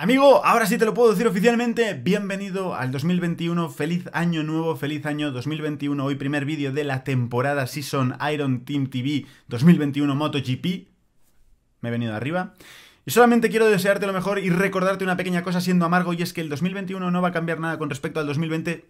Amigo, ahora sí te lo puedo decir oficialmente, bienvenido al 2021, feliz año nuevo, feliz año 2021, hoy primer vídeo de la temporada Season Iron Team TV 2021 MotoGP, me he venido arriba. Y solamente quiero desearte lo mejor y recordarte una pequeña cosa siendo amargo y es que el 2021 no va a cambiar nada con respecto al 2020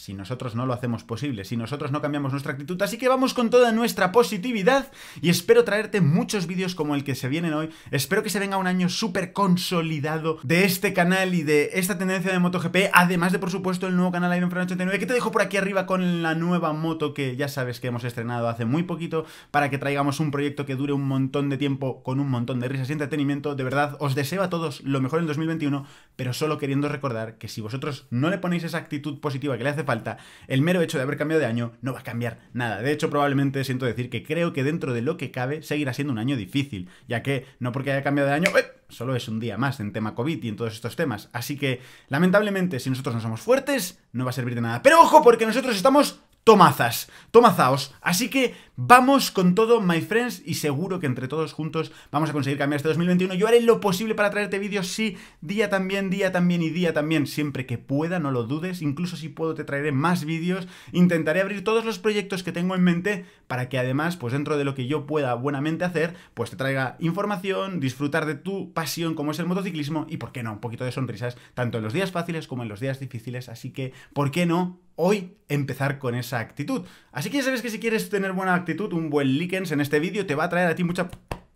si nosotros no lo hacemos posible, si nosotros no cambiamos nuestra actitud. Así que vamos con toda nuestra positividad y espero traerte muchos vídeos como el que se vienen hoy. Espero que se venga un año súper consolidado de este canal y de esta tendencia de MotoGP, además de por supuesto el nuevo canal Iron 89 que te dejo por aquí arriba con la nueva moto que ya sabes que hemos estrenado hace muy poquito para que traigamos un proyecto que dure un montón de tiempo con un montón de risas y entretenimiento. De verdad, os deseo a todos lo mejor en 2021, pero solo queriendo recordar que si vosotros no le ponéis esa actitud positiva que le hace falta, el mero hecho de haber cambiado de año no va a cambiar nada. De hecho, probablemente siento decir que creo que dentro de lo que cabe seguirá siendo un año difícil, ya que no porque haya cambiado de año... ¡eh! Solo es un día más en tema COVID y en todos estos temas. Así que, lamentablemente, si nosotros no somos fuertes, no va a servir de nada. Pero ojo, porque nosotros estamos tomazas, tomazaos. Así que vamos con todo, my friends, y seguro que entre todos juntos vamos a conseguir cambiar este 2021. Yo haré lo posible para traerte vídeos, sí, día también, día también y día también, siempre que pueda, no lo dudes. Incluso si puedo, te traeré más vídeos. Intentaré abrir todos los proyectos que tengo en mente para que además, pues dentro de lo que yo pueda buenamente hacer, pues te traiga información, disfrutar de tu pasión como es el motociclismo y, ¿por qué no?, un poquito de sonrisas, tanto en los días fáciles como en los días difíciles. Así que, ¿por qué no? hoy empezar con esa actitud. Así que ya sabes que si quieres tener buena actitud, un buen Likens en este vídeo te va a traer a ti mucha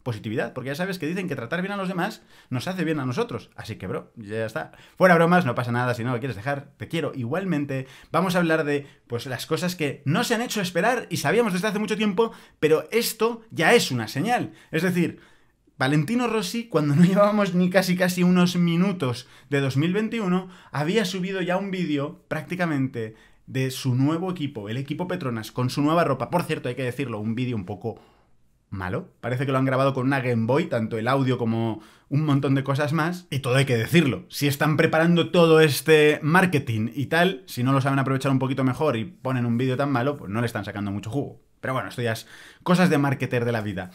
positividad, porque ya sabes que dicen que tratar bien a los demás nos hace bien a nosotros. Así que, bro, ya está. Fuera bromas, no pasa nada si no lo quieres dejar, te quiero igualmente. Vamos a hablar de, pues, las cosas que no se han hecho esperar y sabíamos desde hace mucho tiempo, pero esto ya es una señal. Es decir, Valentino Rossi, cuando no llevábamos ni casi casi unos minutos de 2021, había subido ya un vídeo prácticamente de su nuevo equipo, el equipo Petronas, con su nueva ropa. Por cierto, hay que decirlo, un vídeo un poco malo. Parece que lo han grabado con una Game Boy, tanto el audio como un montón de cosas más. Y todo hay que decirlo. Si están preparando todo este marketing y tal, si no lo saben aprovechar un poquito mejor y ponen un vídeo tan malo, pues no le están sacando mucho jugo. Pero bueno, esto ya es cosas de marketer de la vida.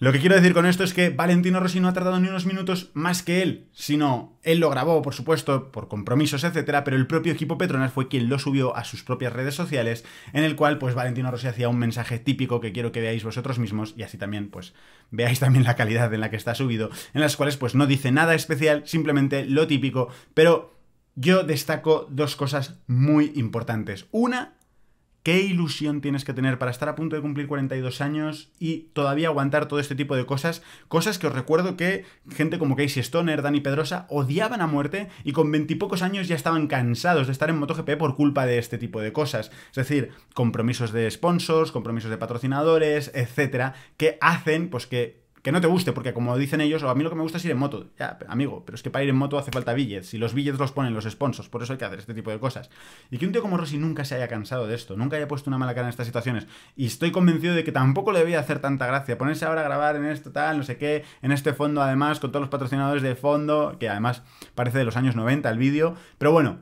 Lo que quiero decir con esto es que Valentino Rossi no ha tardado ni unos minutos más que él, sino él lo grabó, por supuesto, por compromisos, etcétera, pero el propio equipo Petronas fue quien lo subió a sus propias redes sociales, en el cual, pues, Valentino Rossi hacía un mensaje típico que quiero que veáis vosotros mismos, y así también, pues, veáis también la calidad en la que está subido, en las cuales, pues, no dice nada especial, simplemente lo típico, pero yo destaco dos cosas muy importantes. Una ¿Qué ilusión tienes que tener para estar a punto de cumplir 42 años y todavía aguantar todo este tipo de cosas? Cosas que os recuerdo que gente como Casey Stoner, Dani Pedrosa odiaban a muerte y con veintipocos años ya estaban cansados de estar en MotoGP por culpa de este tipo de cosas. Es decir, compromisos de sponsors, compromisos de patrocinadores, etcétera, que hacen pues que que no te guste, porque como dicen ellos, a mí lo que me gusta es ir en moto. Ya, amigo, pero es que para ir en moto hace falta billets, y los billets los ponen los sponsors, por eso hay que hacer este tipo de cosas. Y que un tío como Rossi nunca se haya cansado de esto, nunca haya puesto una mala cara en estas situaciones, y estoy convencido de que tampoco le a hacer tanta gracia ponerse ahora a grabar en esto, tal, no sé qué, en este fondo además, con todos los patrocinadores de fondo, que además parece de los años 90 el vídeo, pero bueno,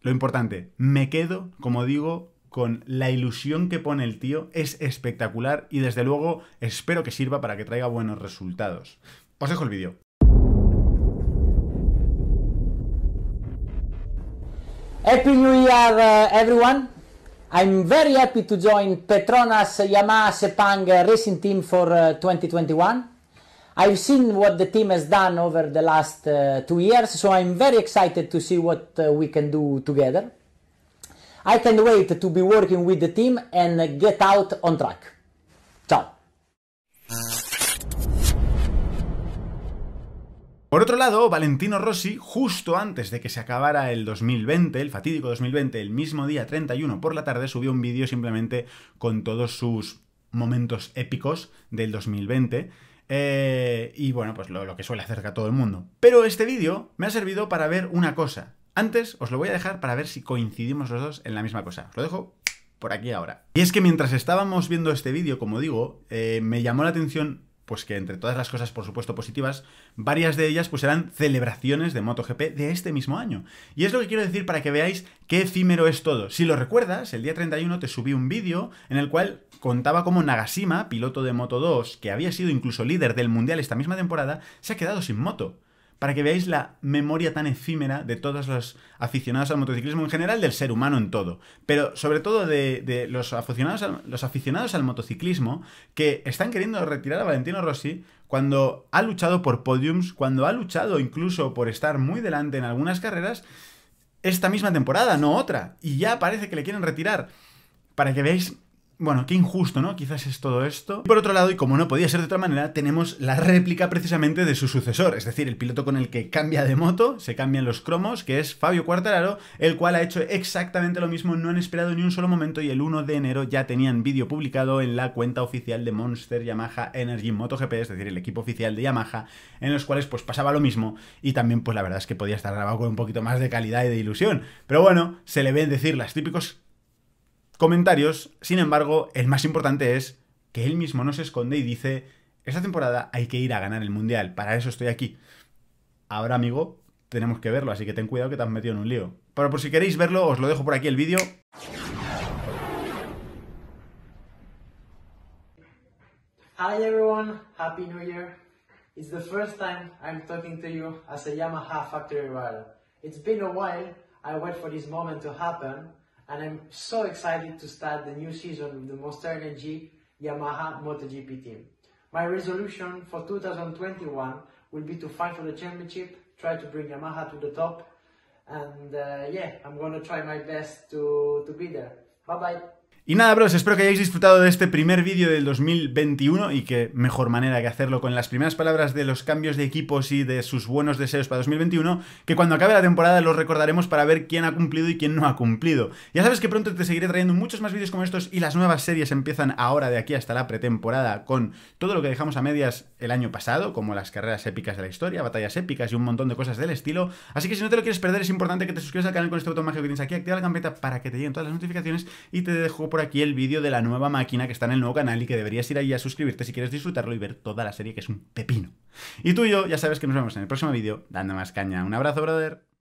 lo importante, me quedo, como digo, con la ilusión que pone el tío es espectacular y desde luego espero que sirva para que traiga buenos resultados. Os dejo el vídeo. Happy New Year eh, everyone. I'm very happy to join Petronas Yamaha Sepang Racing Team for 2021. Eh, I've seen what the team has done over the last uh, two years, so I'm very excited to see what we can do together. I can't wait to be working with the team and get out on track. Chao. Por otro lado, Valentino Rossi, justo antes de que se acabara el 2020, el fatídico 2020, el mismo día 31 por la tarde, subió un vídeo simplemente con todos sus momentos épicos del 2020. Eh, y bueno, pues lo, que suele hacer a todo el mundo. Pero este vídeo me ha servido para ver una cosa, antes os lo voy a dejar para ver si coincidimos los dos en la misma cosa. Os lo dejo por aquí ahora. Y es que mientras estábamos viendo este vídeo, como digo, eh, me llamó la atención pues que entre todas las cosas, por supuesto, positivas, varias de ellas pues eran celebraciones de MotoGP de este mismo año. Y es lo que quiero decir para que veáis qué efímero es todo. Si lo recuerdas, el día 31 te subí un vídeo en el cual contaba cómo Nagashima, piloto de Moto 2, que había sido incluso líder del Mundial esta misma temporada, se ha quedado sin moto para que veáis la memoria tan efímera de todos los aficionados al motociclismo en general, del ser humano en todo, pero sobre todo de, los, aficionados los aficionados al motociclismo que están queriendo retirar a Valentino Rossi cuando ha luchado por podiums, cuando ha luchado incluso por estar muy delante en algunas carreras, esta misma temporada, no otra, y ya parece que le quieren retirar. Para que veáis bueno, qué injusto, ¿no? Quizás es todo esto. por otro lado, y como no podía ser de otra manera, tenemos la réplica precisamente de su sucesor, es decir, el piloto con el que cambia de moto, se cambian los cromos, que es Fabio Quartararo, el cual ha hecho exactamente lo mismo, no han esperado ni un solo momento y el 1 de enero ya tenían vídeo publicado en la cuenta oficial de Monster Yamaha Energy MotoGP, es decir, el equipo oficial de Yamaha, en los cuales pues pasaba lo mismo y también pues la verdad es que podía estar grabado con un poquito más de calidad y de ilusión. Pero bueno, se le ven decir las típicos comentarios. Sin embargo, el más importante es que él mismo no se esconde y dice, esta temporada hay que ir a ganar el Mundial, para eso estoy aquí. Ahora, amigo, tenemos que verlo, así que ten cuidado que te has metido en un lío. Pero por si queréis verlo, os lo dejo por aquí el vídeo. Hi everyone, Happy New Year. It's the first time I'm talking to you as a Yamaha factory rider. It's been a while, I wait for this moment to happen, and I'm so excited to start the new season with the Monster Energy Yamaha MotoGP team. My resolution for 2021 will be to fight for the championship, try to bring Yamaha to the top, and uh, yeah, I'm gonna try my best to, to be there. Bye bye! Y nada, bros, espero que hayáis disfrutado de este primer vídeo del 2021 y que mejor manera que hacerlo con las primeras palabras de los cambios de equipos y de sus buenos deseos para 2021, que cuando acabe la temporada los recordaremos para ver quién ha cumplido y quién no ha cumplido. Ya sabes que pronto te seguiré trayendo muchos más vídeos como estos y las nuevas series empiezan ahora de aquí hasta la pretemporada con todo lo que dejamos a medias el año pasado, como las carreras épicas de la historia, batallas épicas y un montón de cosas del estilo. Así que si no te lo quieres perder es importante que te suscribas al canal con este botón mágico que tienes aquí, activa la campanita para que te lleguen todas las notificaciones y te dejo por aquí el vídeo de la nueva máquina que está en el nuevo canal y que deberías ir ahí a suscribirte si quieres disfrutarlo y ver toda la serie que es un pepino. Y tú y yo ya sabes que nos vemos en el próximo vídeo dando más caña. Un abrazo, brother.